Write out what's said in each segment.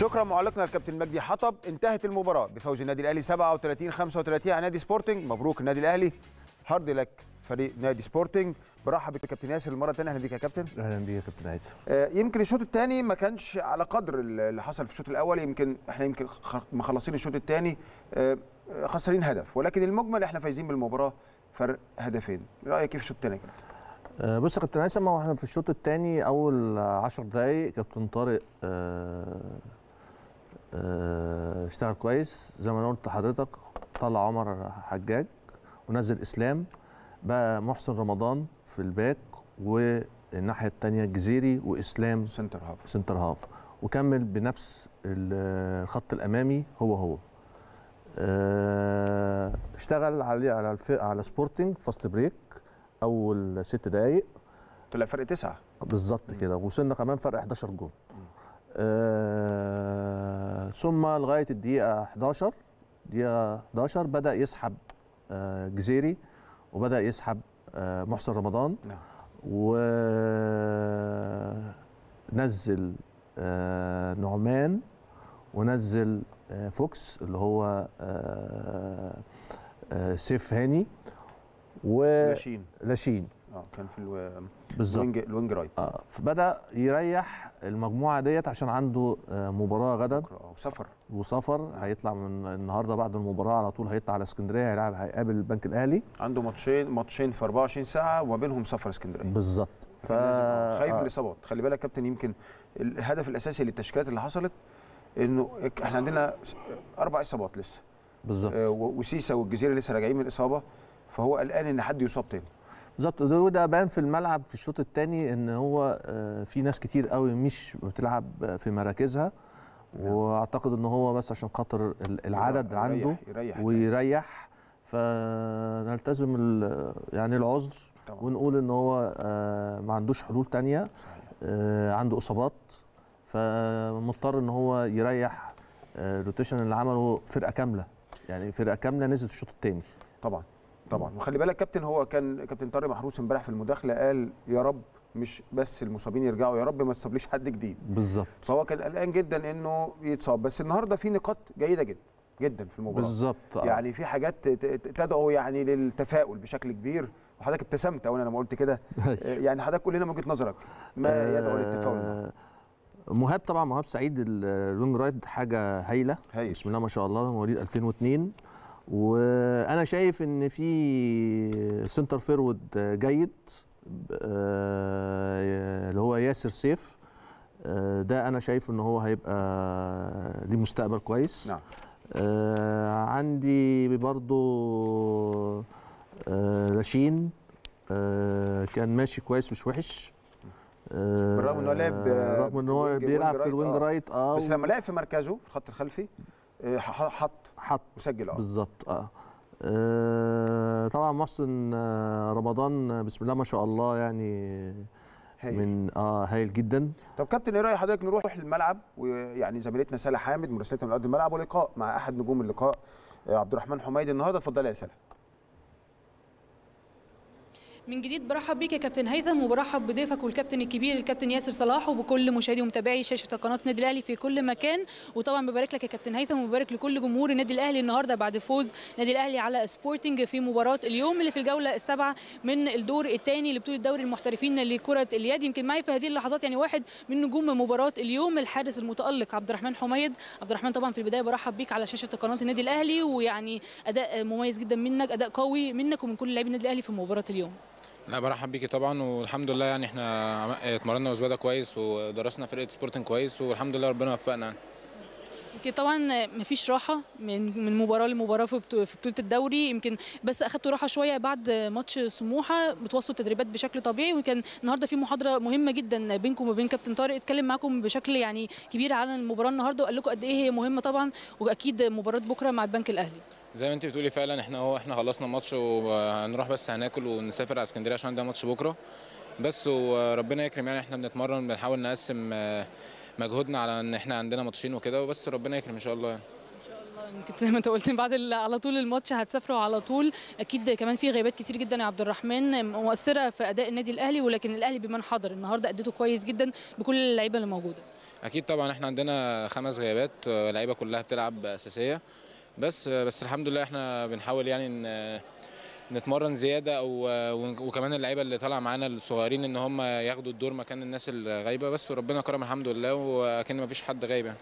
شكرا معلقنا الكابتن مجدي حطب انتهت المباراه بفوز النادي الاهلي 37 35 على نادي سبورتنج مبروك النادي الاهلي هارد لك فريق نادي سبورتنج برحب بالكابتن ياسر المره الثانيه اهلا بيك يا كابتن اهلا بيك يا كابتن عايز آه، يمكن الشوط الثاني ما كانش على قدر اللي حصل في الشوط الاول يمكن احنا يمكن مخلصين الشوط الثاني آه، خسرين هدف ولكن المجمل احنا فايزين بالمباراه فرق هدفين رايك ايه في الشوط الثاني يا كابتن آه، بص يا كابتن هيثم احنا في الشوط الثاني اول 10 دقائق كابتن طارق آه، اشتغل كويس زي ما انا قلت لحضرتك طلع عمر حجاج ونزل اسلام بقى محسن رمضان في الباك والناحيه الثانيه جزيري واسلام سنتر هاف سنتر هاف وكمل بنفس الخط الامامي هو هو آه، اشتغل على على على سبورتنج فاست بريك اول ست دقائق طلع فرق تسعه بالظبط كده وصلنا كمان فرق 11 جول آه، ثم لغايه الدقيقه 11 دقيقه 11 بدا يسحب آه، جزيري وبدا يسحب آه، محسن رمضان نعم. ونزل نعمان ونزل فوكس اللي هو سيف هاني ولاشين لاشين اه كان في الوينج الوينج رايت اه فبدا يريح المجموعه ديت عشان عنده آه، مباراه غدا وسفر وسفر هيطلع من النهارده بعد المباراه على طول هيطلع على اسكندريه هيلعب هيقابل البنك الاهلي عنده ماتشين ماتشين في 24 ساعه وما بينهم سفر اسكندريه بالظبط ف... خايف آه. من الاصابات خلي بالك كابتن يمكن الهدف الاساسي للتشكيلات اللي حصلت انه احنا عندنا اربع اصابات لسه بالظبط آه وسيسا والجزيره لسه راجعين من الاصابه فهو قلقان ان حد يصاب تاني بالظبط وده بان في الملعب في الشوط الثاني ان هو آه، في ناس كتير قوي مش بتلعب في مراكزها نعم. واعتقد ان هو بس عشان خاطر العدد يريح عنده يريح ويريح فنلتزم يعني العذر ونقول ان هو آه، ما عندوش حلول تانية صحيح. آه، عنده اصابات فمضطر ان هو يريح الروتيشن اللي عمله فرقه كامله يعني فرقه كامله نزلت الشوط الثاني طبعا طبعا وخلي بالك كابتن هو كان كابتن طارق محروس امبارح في المداخله قال يا رب مش بس المصابين يرجعوا يا رب ما تصابليش حد جديد بالظبط فهو كان قلقان جدا انه يتصاب بس النهارده في نقاط جيده جدا جدا في المباراه بالظبط آه. يعني في حاجات تدعو يعني للتفاؤل بشكل كبير وحضرتك ابتسمت اول لما قلت كده أيوه. آه، يعني حضرتك قول لنا من وجهه نظرك ما آه، يدعو للتفاؤل مهاب طبعا مهاب سعيد اللونج رايد حاجه هايله بسم الله ما شاء الله مواليد 2002 وانا شايف ان في سنتر فيرود جيد آه، اللي هو ياسر سيف آه، ده انا شايف ان هو هيبقى ليه مستقبل كويس نعم آه، عندي برضو لاشين كان ماشي كويس مش وحش بالرغم ان هو لعب بالرغم ان هو بيلعب في الوينج رايت اه بس لما لعب في مركزه في الخط الخلفي حط حط وسجل اه بالظبط اه, آه، طبعا محسن آه، رمضان آه، بسم الله ما شاء الله يعني هايل. من اه هايل جدا طب كابتن ايه راي حضرتك نروح الملعب ويعني زميلتنا ساله حامد مراسلتنا من ارض الملعب ولقاء مع احد نجوم اللقاء عبد الرحمن حميد النهارده اتفضلي يا ساله من جديد برحب بيك يا كابتن هيثم وبرحب بضيفك والكابتن الكبير الكابتن ياسر صلاح وبكل مشاهدي ومتابعي شاشه قناه النادي الاهلي في كل مكان وطبعا ببارك لك يا كابتن هيثم وببارك لكل جمهور النادي الاهلي النهارده بعد فوز النادي الاهلي على سبورتنج في مباراه اليوم اللي في الجوله السابعه من الدور الثاني لبطوله دوري المحترفين لكره اليد يمكن معي في هذه اللحظات يعني واحد من نجوم مباراه اليوم الحارس المتالق عبد الرحمن حميد عبد الرحمن طبعا في البدايه برحب بيك على شاشه قناه النادي الاهلي ويعني اداء مميز جدا منك اداء قوي منك ومن كل لاعبي النادي الاهلي في مباراه اليوم لا برحب بيكي طبعا والحمد لله يعني احنا اتمرنا ده كويس ودرسنا فرقه سبورتنج كويس والحمد لله ربنا وفقنا يعني. يمكن طبعا مفيش راحه من من مباراه لمباراه في بطوله الدوري يمكن بس اخدت راحه شويه بعد ماتش سموحه بتوصل التدريبات بشكل طبيعي وكان النهارده في محاضره مهمه جدا بينكم وبين كابتن طارق اتكلم معاكم بشكل يعني كبير على المباراه النهارده وقال لكم قد ايه هي مهمه طبعا واكيد مباراه بكره مع البنك الاهلي زي ما انت بتقولي فعلا احنا اهو احنا خلصنا الماتش وهنروح بس هناكل ونسافر على اسكندريه عشان ده ماتش بكره بس وربنا يكرم يعني احنا بنتمرن بنحاول نقسم مجهودنا على ان احنا عندنا ماتشين وكده وبس ربنا يكرم ان شاء الله يعني. كنت زي ما انت قلت بعد على طول الماتش هتسافروا على طول اكيد كمان في غيابات كتير جدا يا عبد الرحمن مؤثره في اداء النادي الاهلي ولكن الاهلي بمن حضر النهارده اديته كويس جدا بكل اللعيبه اللي موجوده اكيد طبعا احنا عندنا خمس غيابات اللعيبه آه، كلها بتلعب اساسيه بس بس الحمد لله احنا بنحاول يعني ان نتمرن زياده او وكمان اللعيبه اللي طالعه معانا الصغيرين ان هم ياخدوا الدور مكان الناس الغايبه بس وربنا كرم الحمد لله واكن ما فيش حد غايب يعني.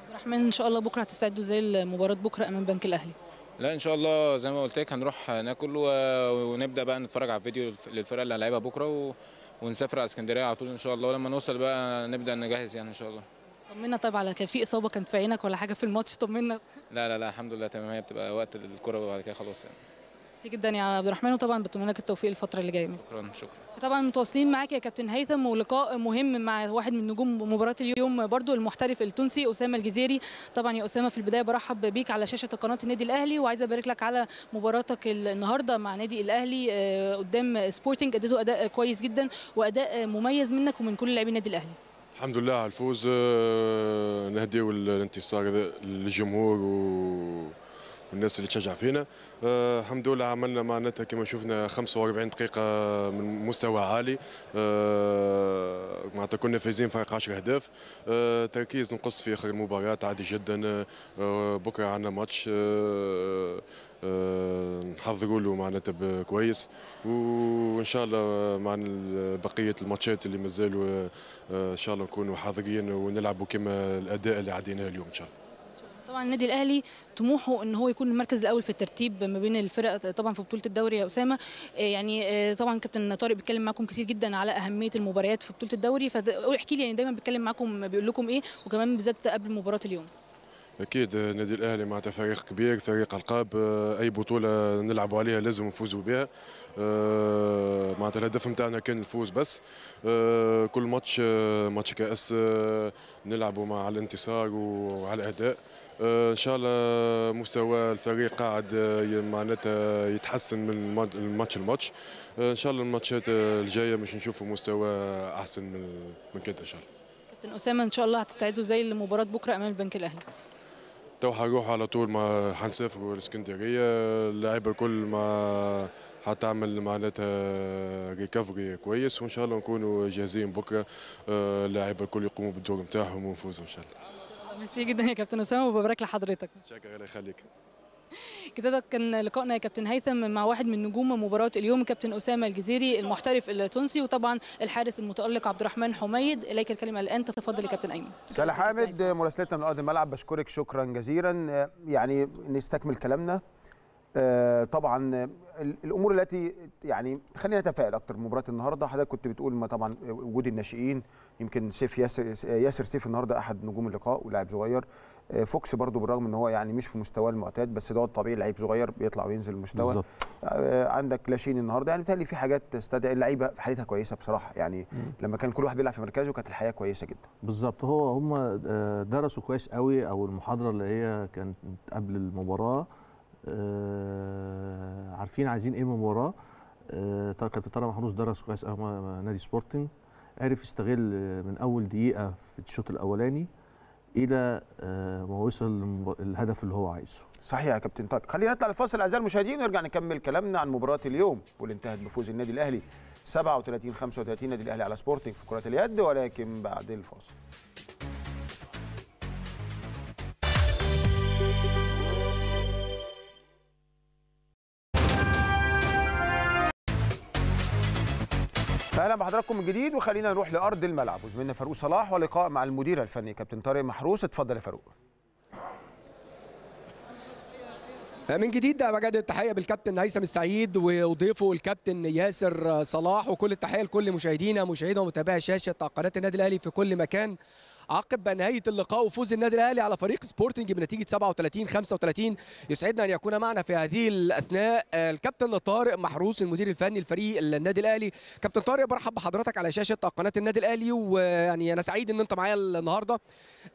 عبد الرحمن ان شاء الله بكره هتستعدوا زي المباراه بكره امام بنك الاهلي. لا ان شاء الله زي ما قلت لك هنروح ناكل ونبدا بقى نتفرج على فيديو للفرقه اللي هنلعبها بكره ونسافر على اسكندريه على طول ان شاء الله ولما نوصل بقى نبدا نجهز يعني ان شاء الله. طمنا طيب على كان في اصابه كانت في عينك ولا حاجه في الماتش طمنا لا لا لا الحمد لله تمام هي بتبقى وقت الكره وبعد كده خلاص يعني ميرسي جدا يا عبد الرحمن وطبعا بتمنى لك التوفيق الفتره اللي جايه شكرا شكرا طبعا متواصلين معاك يا كابتن هيثم ولقاء مهم مع واحد من نجوم مباراه اليوم برضو المحترف التونسي اسامه الجزيري طبعا يا اسامه في البدايه برحب بيك على شاشه قناه النادي الاهلي وعايزه ابارك لك على مباراتك النهارده مع نادي الاهلي آه، قدام سبورتنج اديته اداء كويس جدا واداء مميز منك ومن كل لاعبي النادي الاهلي الحمد لله على الفوز آه، نهديو الانتصار للجمهور والناس اللي تشجع فينا آه، الحمد لله عملنا معناتها كما شفنا 45 دقيقة من مستوى عالي آه، معناتها كنا فايزين فرق 10 اهداف تركيز نقص في اخر المباراة عادي جدا بكره عندنا ماتش نحضروا له معناتها كويس وان شاء الله مع بقيه الماتشات اللي مازالوا ان شاء الله نكونوا حاضرين ونلعبوا كما الاداء اللي عديناه اليوم ان شاء الله طبعا النادي الاهلي طموحه ان هو يكون المركز الاول في الترتيب ما بين الفرق طبعا في بطوله الدوري يا اسامه آه، يعني آه، طبعا كابتن طارق بيتكلم معاكم كتير جدا على اهميه المباريات في بطوله الدوري فاحكي لي يعني دايما بيتكلم معاكم بيقول لكم ايه وكمان بالذات قبل مباراه اليوم اكيد النادي آه، الاهلي معناتها فريق كبير فريق القاب آه، اي بطوله نلعبوا عليها لازم نفوزوا بها آه، معناتها الهدف نتاعنا كان الفوز بس كل ماتش ماتش كاس نلعبوا مع الانتصار وعلى الاداء ان شاء الله مستوى الفريق قاعد معناتها يتحسن من الماتش الماتش ان شاء الله الماتشات الجايه باش نشوفوا مستوى احسن من كده ان شاء الله كابتن اسامه ان شاء الله هتستعدوا زي المباراه بكره امام البنك الاهلي تو حروح على طول ما حنسافروا الاسكندريه اللعيبه الكل ما حتعمل معناتها ريكفري كويس وان شاء الله نكونوا جاهزين بكره آه، اللعيبه الكل يقوموا بالدور نتاعهم ونفوزوا ان شاء الله ميرسي جدا يا كابتن اسامه وببارك لحضرتك شكرا الله يخليك كده كان لقائنا يا كابتن هيثم مع واحد من نجوم مباراه اليوم كابتن اسامه الجزيري المحترف التونسي وطبعا الحارس المتالق عبد الرحمن حميد اليك الكلمه الان تفضل يا كابتن ايمن سالح حامد مراسلتنا من ارض الملعب بشكرك شكرا جزيلا يعني نستكمل كلامنا آه، طبعا الامور التي يعني خلينا نتفائل اكتر مباراه النهارده حضرتك كنت بتقول ما طبعا وجود الناشئين يمكن سيف ياسر ياسر سيف النهارده احد نجوم اللقاء ولاعب صغير آه، فوكس برضو بالرغم ان هو يعني مش في مستواه المعتاد بس ده طبيعي لعيب صغير بيطلع وينزل المستوى بالزبط. آه، عندك لاشين النهارده يعني تالي في حاجات تستدعي اللعيبه حالتها كويسه بصراحه يعني م. لما كان كل واحد بيلعب في مركزه كانت الحياه كويسه جدا بالظبط هو هم آه، درسوا كويس قوي او المحاضره اللي هي كانت قبل المباراه عارفين عايزين ايه المباراه كابتن طارق محروس درس كويس قوي نادي سبورتنج عرف يستغل من اول دقيقه في الشوط الاولاني الى آه، ما وصل الهدف اللي هو عايزه. صحيح يا كابتن طيب خلينا نطلع الفاصل اعزائي المشاهدين ونرجع نكمل كلامنا عن مباراه اليوم واللي انتهت بفوز النادي الاهلي 37 35 النادي الاهلي على سبورتنج في كره اليد ولكن بعد الفاصل. اهلا بحضراتكم من جديد وخلينا نروح لارض الملعب وزميلنا فاروق صلاح ولقاء مع المدير الفني كابتن طارق محروس اتفضل يا فاروق من جديد بجد التحيه بالكابتن هيثم السعيد وضيفه الكابتن ياسر صلاح وكل التحيه لكل مشاهدينا مشاهدينا ومتابعي شاشه قناه النادي الاهلي في كل مكان عقب نهايه اللقاء وفوز النادي الاهلي على فريق سبورتنج بنتيجه 37 35 يسعدنا ان يكون معنا في هذه الاثناء آه، الكابتن طارق محروس المدير الفني لفريق النادي الاهلي كابتن طارق برحب بحضرتك على شاشه قناه النادي الاهلي ويعني انا سعيد ان انت معايا النهارده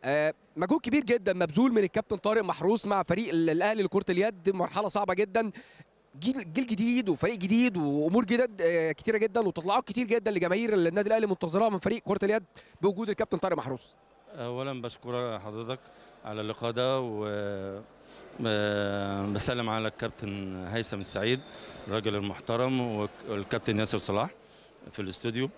آه، مجهود كبير جدا مبذول من الكابتن طارق محروس مع فريق الاهلي لكره اليد مرحله صعبه جدا جيل جيل جديد وفريق جديد وامور جدد آه، كتيره جدا وتطلعات كتير جدا لجماهير النادي الاهلي منتظراها من فريق كره اليد بوجود الكابتن طارق محروس اولا بشكر حضرتك على اللقاء ده و بسلم على الكابتن هيثم السعيد الراجل المحترم والكابتن ياسر صلاح في الاستوديو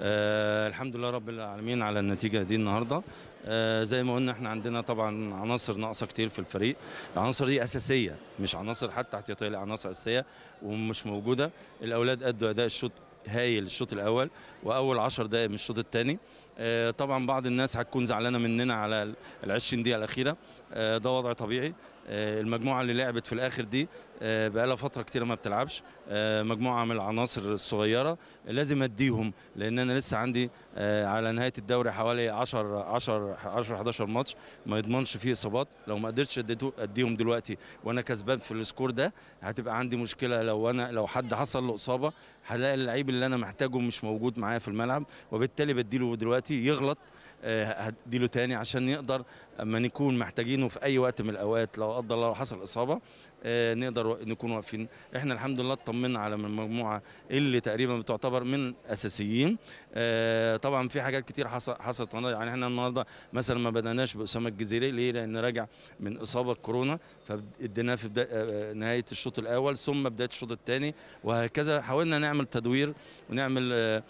آه الحمد لله رب العالمين على النتيجه دي النهارده آه زي ما قلنا احنا عندنا طبعا عناصر ناقصه كتير في الفريق العناصر دي اساسيه مش عناصر حتى احتياطيه عناصر اساسيه ومش موجوده الاولاد ادوا اداء الشوط هايل الشوط الاول واول 10 دقائق من الشوط الثاني آه، طبعا بعض الناس هتكون زعلانه مننا على ال 20 دقيقه الاخيره آه، ده وضع طبيعي آه، المجموعه اللي لعبت في الاخر دي آه، بقالها فتره كتير ما بتلعبش آه، مجموعه من العناصر الصغيره لازم اديهم لان انا لسه عندي على نهايه الدوري حوالي 10 10 10 11 ماتش ما يضمنش فيه اصابات لو ما قدرتش اديهم دلوقتي وانا كسبان في السكور ده هتبقى عندي مشكله لو انا لو حد حصل له اصابه هلاقي اللعيب اللي انا محتاجه مش موجود معايا في الملعب وبالتالي بديله دلوقتي يغلط آه، هديله تاني عشان نقدر اما نكون محتاجينه في اي وقت من الاوقات لو قدر الله حصل اصابه آه، نقدر نكون واقفين احنا الحمد لله اطمنا على المجموعه اللي تقريبا بتعتبر من اساسيين آه، طبعا في حاجات كتير حصلت يعني احنا النهارده مثلا ما بدأناش باسامه الجزيري ليه لان راجع من اصابه كورونا فاديناه في بدا... نهايه الشوط الاول ثم بدايه الشوط الثاني وهكذا حاولنا نعمل تدوير ونعمل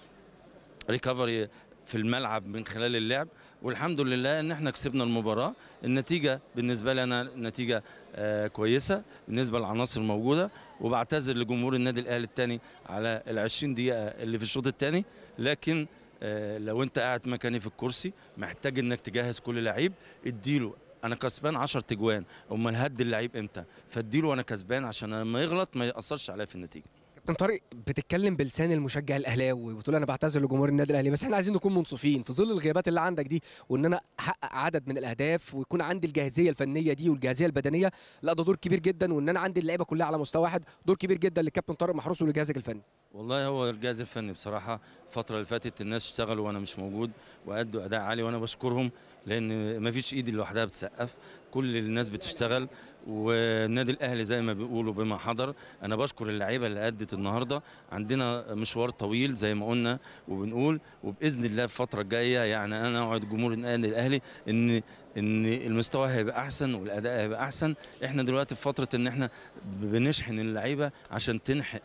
ريكفري في الملعب من خلال اللعب والحمد لله ان احنا كسبنا المباراه النتيجه بالنسبه لي انا نتيجه آه كويسه بالنسبه للعناصر الموجوده وبعتذر لجمهور النادي الاهلي الثاني على ال 20 دقيقه اللي في الشوط الثاني لكن آه لو انت قاعد مكاني في الكرسي محتاج انك تجهز كل لعيب اديله انا كسبان 10 تجوان امال هدي اللعيب امتى فاديله وانا كسبان عشان لما يغلط ما ياثرش عليا في النتيجه كابتن طارق بتتكلم بلسان المشجع الاهلاوي وبتقول انا بعتذر لجمهور النادي الاهلي بس احنا عايزين نكون منصفين في ظل الغيابات اللي عندك دي وان انا احقق عدد من الاهداف ويكون عندي الجاهزيه الفنيه دي والجاهزيه البدنيه لا ده دور كبير جدا وان انا عندي اللعيبه كلها على مستوى واحد دور كبير جدا للكابتن طارق محروس ولجهازك الفني والله هو الجهاز الفني بصراحه الفتره اللي فاتت الناس اشتغلوا وانا مش موجود وادوا اداء عالي وانا بشكرهم لان ما فيش ايد لوحدها بتسقف كل الناس بتشتغل والنادي الاهلي زي ما بيقولوا بما حضر انا بشكر اللعيبه اللي ادت النهارده عندنا مشوار طويل زي ما قلنا وبنقول وباذن الله الفتره الجايه يعني انا اوعد جمهور النادي الاهلي ان ان المستوى هيبقى احسن والاداء هيبقى احسن احنا دلوقتي في فتره ان احنا بنشحن اللعيبه عشان تنحق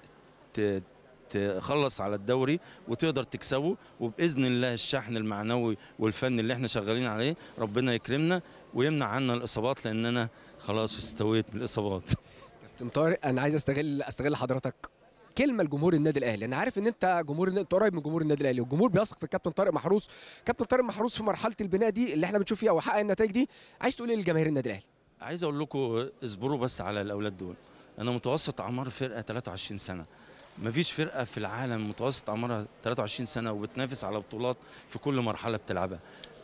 تخلص على الدوري وتقدر تكسبه وباذن الله الشحن المعنوي والفني اللي احنا شغالين عليه ربنا يكرمنا ويمنع عنا الاصابات لان انا خلاص استويت من الاصابات كابتن طارق انا عايز استغل استغل حضرتك كلمه لجمهور النادي الاهلي انا عارف ان انت جمهور انت قريب من جمهور النادي الاهلي والجمهور بيثق في الكابتن طارق محروس كابتن طارق محروس في مرحله البناء دي اللي احنا بنشوف فيها وحقق النتائج دي عايز تقول ايه لجماهير النادي الاهلي عايز اقول لكم اصبروا بس على الاولاد دول انا متوسط اعمار فرقه 23 سنه مفيش فرقه في العالم متوسط عمرها 23 سنه وبتنافس على بطولات في كل مرحله بتلعبها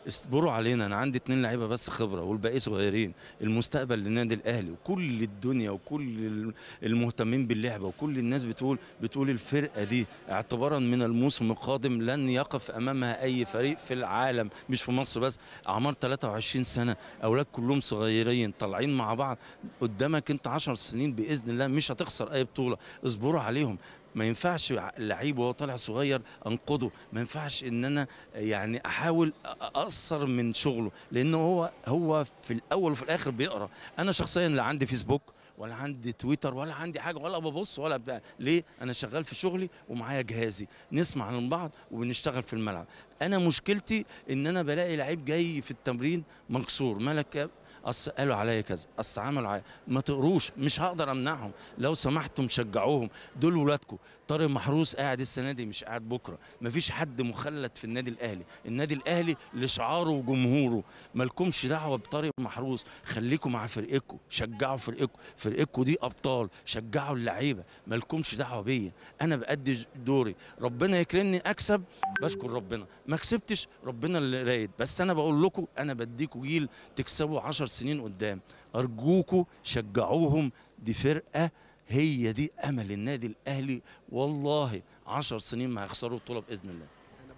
اصبروا علينا انا عندي اتنين لعيبه بس خبره والباقي صغيرين المستقبل للنادي الاهلي وكل الدنيا وكل المهتمين باللعبه وكل الناس بتقول بتقول الفرقه دي اعتبارا من الموسم القادم لن يقف امامها اي فريق في العالم مش في مصر بس اعمار 23 سنه اولاد كلهم صغيرين طالعين مع بعض قدامك انت 10 سنين باذن الله مش هتخسر اي بطوله اصبروا عليهم ما ينفعش اللعيب وهو طالع صغير انقضه ما ينفعش ان انا يعني احاول اقصر من شغله لان هو هو في الاول وفي الاخر بيقرا انا شخصيا لا عندي فيسبوك ولا عندي تويتر ولا عندي حاجه ولا ببص ولا بتاع ليه انا شغال في شغلي ومعايا جهازي نسمع من بعض وبنشتغل في الملعب انا مشكلتي ان انا بلاقي لعيب جاي في التمرين مكسور مالك اصل قالوا عليا كذا اصل عملوا عليا ما تقروش مش هقدر امنعهم لو سمحتم شجعوهم دول ولادكم طارق محروس قاعد السنه دي مش قاعد بكره مفيش حد مخلد في النادي الاهلي النادي الاهلي لشعاره وجمهوره مالكمش دعوه بطارق محروس خليكم مع فرقتكم شجعوا فرقتكم فرقتكم دي ابطال شجعوا اللعيبه مالكمش دعوه بيا انا بادي دوري ربنا يكرمني اكسب بشكر ربنا ما كسبتش ربنا اللي رايد بس انا بقول لكم انا بديكوا جيل تكسبوا 10 سنين قدام ارجوكوا شجعوهم دي فرقه هي دي امل النادي الاهلي والله 10 سنين ما هيخسروا بطوله باذن الله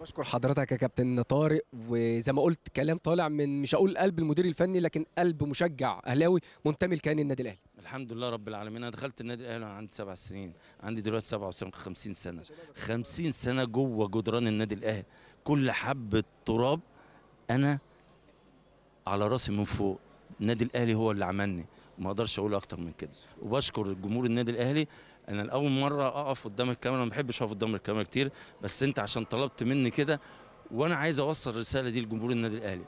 بشكر حضرتك يا كابتن طارق وزي ما قلت كلام طالع من مش هقول قلب المدير الفني لكن قلب مشجع اهلاوي منتمي لكيان النادي الاهلي الحمد لله رب العالمين انا دخلت النادي الاهلي وانا عندي سبع سنين عندي دلوقتي 57 50 سنه 50 سنه جوه جدران النادي الاهلي كل حبه تراب انا على راسي من فوق النادي الاهلي هو اللي عملني ما اقدرش اقول اكتر من كده وبشكر جمهور النادي الاهلي انا لاول مره اقف قدام الكاميرا ما بحبش اقف قدام الكاميرا كتير بس انت عشان طلبت مني كده وانا عايز اوصل الرساله دي لجمهور النادي الاهلي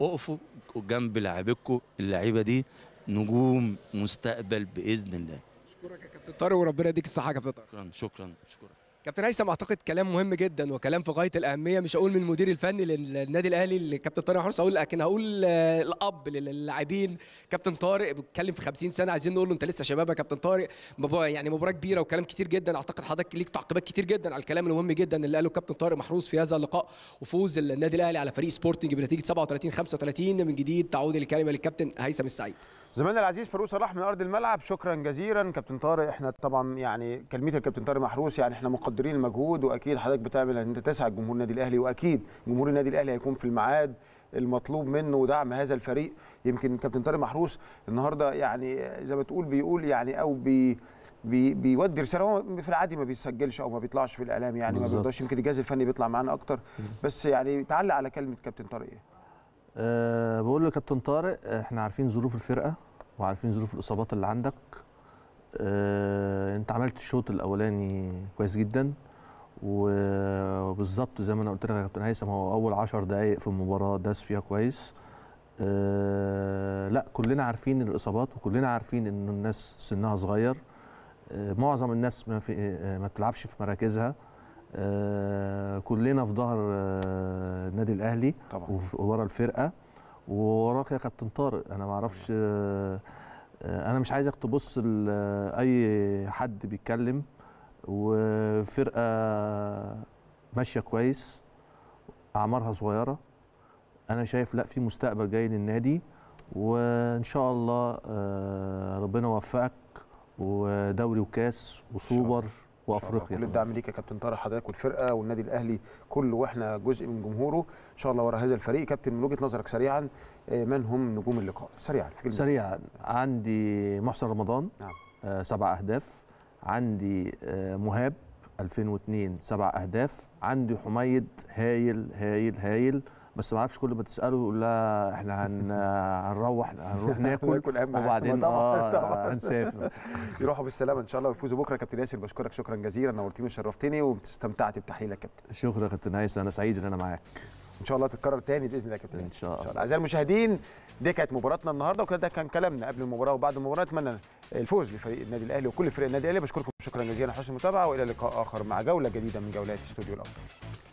اقفوا جنب لاعبكم اللعيبه دي نجوم مستقبل باذن الله اشكرك يا كابتن طارق وربنا يديك الصحه يا كابتن طارق شكرا شكرا شكرا كابتن هيثم اعتقد كلام مهم جدا وكلام في غايه الاهميه مش هقول من المدير الفني للنادي الاهلي الكابتن طارق محروس هقول لكن هقول الاب آه، للاعبين كابتن طارق بيتكلم في 50 سنه عايزين نقول له انت لسه شباب يا كابتن طارق يعني مباراه كبيره وكلام كتير جدا اعتقد حضرتك ليك تعقيبات كتير جدا على الكلام المهم جدا اللي قاله كابتن طارق محروس في هذا اللقاء وفوز النادي الاهلي على فريق سبورتنج بنتيجه 37 35 من جديد تعود الكلمه للكابتن هيثم السعيد زميلنا العزيز فاروق صلاح من ارض الملعب شكرا جزيلا كابتن طارق احنا طبعا يعني كلمه الكابتن طارق محروس يعني احنا مقدرين المجهود واكيد حضرتك بتعمل ان انت تسعد جمهور النادي الاهلي واكيد جمهور النادي الاهلي هيكون في الميعاد المطلوب منه ودعم هذا الفريق يمكن كابتن طارق محروس النهارده يعني زي ما تقول بيقول يعني او بي بي بيودي رساله هو في العادي ما بيسجلش او ما بيطلعش في الاعلام يعني بالزبط. ما بيرضاش يمكن الجهاز الفني بيطلع معانا اكتر بس يعني تعلق على كلمه كابتن طارق ايه؟ أه بقول له كابتن طارق آه، احنا عارفين ظروف الفرقه وعارفين ظروف الاصابات اللي عندك أه انت عملت الشوط الاولاني كويس جدا وبالظبط زي ما انا قلت لك يا كابتن هيثم هو اول 10 دقائق في المباراه داس فيها كويس أه لا كلنا عارفين الاصابات وكلنا عارفين ان الناس سنها صغير أه معظم الناس ما, في آه، ما بتلعبش في مراكزها آه، كلنا في ظهر النادي آه، الاهلي طبعا وورا الفرقه ووراك يا كابتن طارق انا ما اعرفش نعم. آه، انا مش عايزك تبص لاي حد بيتكلم وفرقه ماشيه كويس اعمارها صغيره انا شايف لا في مستقبل جاي للنادي وان شاء الله ربنا يوفقك ودوري وكاس وسوبر وافريقيا كل الدعم ليك يا كابتن طارق حضرتك والفرقه والنادي الاهلي كله واحنا جزء من جمهوره ان شاء الله ورا هذا الفريق كابتن من وجهه نظرك سريعا آه، من هم نجوم اللقاء سريعا في سريعا عندي محسن رمضان نعم. آه، سبع اهداف عندي آه، مهاب 2002 سبع اهداف عندي حميد هايل هايل هايل بس ما اعرفش كل ما تساله يقول لا احنا هن... هنروح هنروح ناكل وبعدين اه هنسافر يروحوا بالسلامه ان شاء الله ويفوزوا بكره كابتن ياسر بشكرك شكرا جزيلا نورتني وشرفتني واستمتعت بتحليلك كابتن شكرا كابتن هيثم انا سعيد ان انا معاك ان شاء الله تتكرر تاني باذن الله يا كابتن ان شاء الله اعزائي المشاهدين دي كانت مباراتنا النهارده وكده كان كلامنا قبل المباراه وبعد المباراه اتمنى الفوز لفريق النادي الاهلي وكل فريق النادي الاهلي بشكركم شكرا جزيلا على حسن المتابعه والى لقاء اخر مع جوله جديده من جولات استوديو الافضل